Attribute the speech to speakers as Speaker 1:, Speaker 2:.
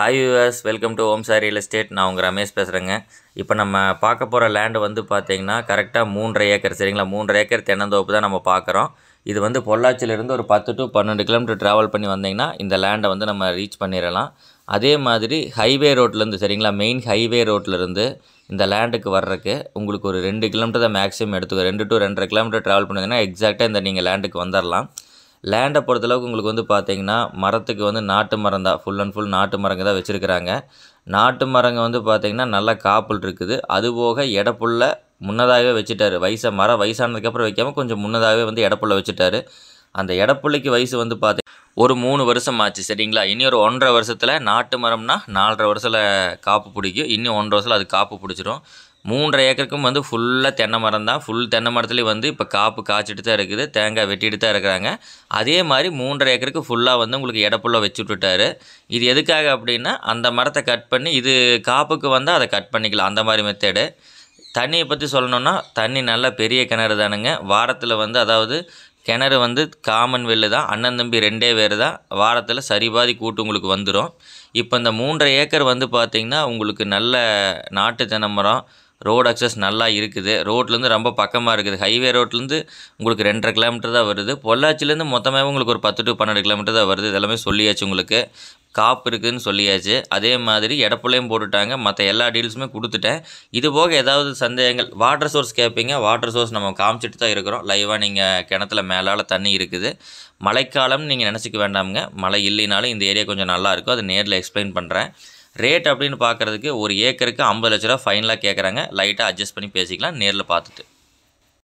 Speaker 1: hi us welcome to Om சாரி real estate நான் உங்கள் ரமேஷ் பேசுகிறேங்க இப்போ நம்ம பார்க்க போகிற லேண்டு வந்து பார்த்தீங்கன்னா கரெக்டாக மூன்றரை ஏக்கர் சரிங்களா மூன்றரை ஏக்கர் தென்னந்தோப்பு தான் நம்ம பார்க்குறோம் இது வந்து பொள்ளாச்சியிலேருந்து ஒரு பத்து டு பன்னெண்டு கிலோமீட்டர் ட்ராவல் பண்ணி வந்திங்கன்னா இந்த லேண்டை வந்து நம்ம ரீச் பண்ணிடலாம் அதே மாதிரி ஹைவே ரோட்லேருந்து சரிங்களா மெயின் ஹைவே ரோட்லேருந்து இந்த லேண்டுக்கு வர்றதுக்கு உங்களுக்கு ஒரு ரெண்டு கிலோமீட்டர் தான் மேக்ஸிமம் எடுத்துக்கோ ரெண்டு டு ரெண்டரை கிலோமீட்டர் ட்ராவல் பண்ணிங்கன்னா எக்ஸாக்டாக இந்த நீங்கள் லேண்டுக்கு வந்துடலாம் லேண்டை பொறுத்தளவுக்கு உங்களுக்கு வந்து பார்த்தீங்கன்னா மரத்துக்கு வந்து நாட்டு மரம் தான் ஃபுல் அண்ட் ஃபுல் நாட்டு மரங்க தான் வச்சுருக்கிறாங்க நாட்டு மரங்க வந்து பார்த்திங்கன்னா நல்லா காப்பல் இருக்குது அதுபோக இடப்புள்ள முன்னதாகவே வச்சுட்டாரு வயசை மரம் வயசானதுக்கப்புறம் வைக்காமல் கொஞ்சம் முன்னதாகவே வந்து இடப்புள்ள வச்சுட்டாரு அந்த இடப்புள்ளைக்கு வயசு வந்து பார்த்தி ஒரு மூணு வருஷம் ஆச்சு சரிங்களா இனி ஒரு ஒன்றரை வருஷத்தில் நாட்டு மரம்னா நாலரை வருஷத்தில் காப்பு பிடிக்கும் இன்னும் ஒன்றரை வருஷத்தில் அது காப்பு பிடிச்சிரும் மூன்றரை ஏக்கருக்கும் வந்து ஃபுல்லாக தென்னை மரம் தான் ஃபுல் தென்னை மரத்துலேயும் வந்து இப்போ காப்பு காய்ச்சிட்டு தான் இருக்குது தேங்காய் வெட்டிட்டு தான் இருக்கிறாங்க அதே மாதிரி மூன்றரை ஏக்கருக்கு ஃபுல்லாக வந்து உங்களுக்கு இடப்புள்ள வச்சு விட்டுட்டாரு இது எதுக்காக அப்படின்னா அந்த மரத்தை கட் பண்ணி இது காப்புக்கு வந்தால் அதை கட் பண்ணிக்கலாம் அந்த மாதிரி மெத்தேடு தண்ணியை பற்றி சொல்லணும்னா தண்ணி நல்லா பெரிய கிணறு தானுங்க வாரத்தில் வந்து அதாவது கிணறு வந்து காமன் வெல்லு தான் அண்ணன் தம்பி ரெண்டே பேர் தான் வாரத்தில் சரிபாதி கூட்டு உங்களுக்கு வந்துடும் இப்போ இந்த மூன்றரை ஏக்கர் வந்து பார்த்திங்கன்னா உங்களுக்கு நல்ல நாட்டு தென்னை மரம் ரோடு அக்சஸ் நல்லா இருக்குது ரோட்லேருந்து ரொம்ப பக்கமாக இருக்குது ஹைவே ரோட்லேருந்து உங்களுக்கு ரெண்டரை கிலோமீட்டர் தான் வருது பொள்ளாச்சிலேருந்து மொத்தமாக உங்களுக்கு ஒரு பத்து டு பன்னெண்டு கிலோமீட்டர் தான் வருது இதெல்லாமே சொல்லியாச்சு உங்களுக்கு காப்பு இருக்குதுன்னு சொல்லியாச்சு அதே மாதிரி இடப்புலையும் போட்டுட்டாங்க மற்ற எல்லா டீல்ஸுமே கொடுத்துட்டேன் இது போக ஏதாவது சந்தேகங்கள் வாட்டர் சோர்ஸ் கேட்பீங்க வாட்டர் சோர்ஸ் நம்ம காமிச்சிட்டு தான் இருக்கிறோம் லைவாக நீங்கள் கிணத்துல மேலால் தண்ணி இருக்குது மழைக்காலம்னு நீங்கள் நினச்சிக்க வேண்டாமுங்க மழை இல்லைனாலும் இந்த ஏரியா கொஞ்சம் நல்லாயிருக்கும் அதை நேரில் எக்ஸ்பிளைன் பண்ணுறேன் ரேட் அப்படின்னு பார்க்குறதுக்கு ஒரு ஏக்கருக்கு ஐம்பது லட்ச ரூபா ஃபைனலாக கேட்குறாங்க லைட்டாக அட்ஜஸ்ட் பண்ணி பேசிக்கலாம் நேரில் பார்த்துட்டு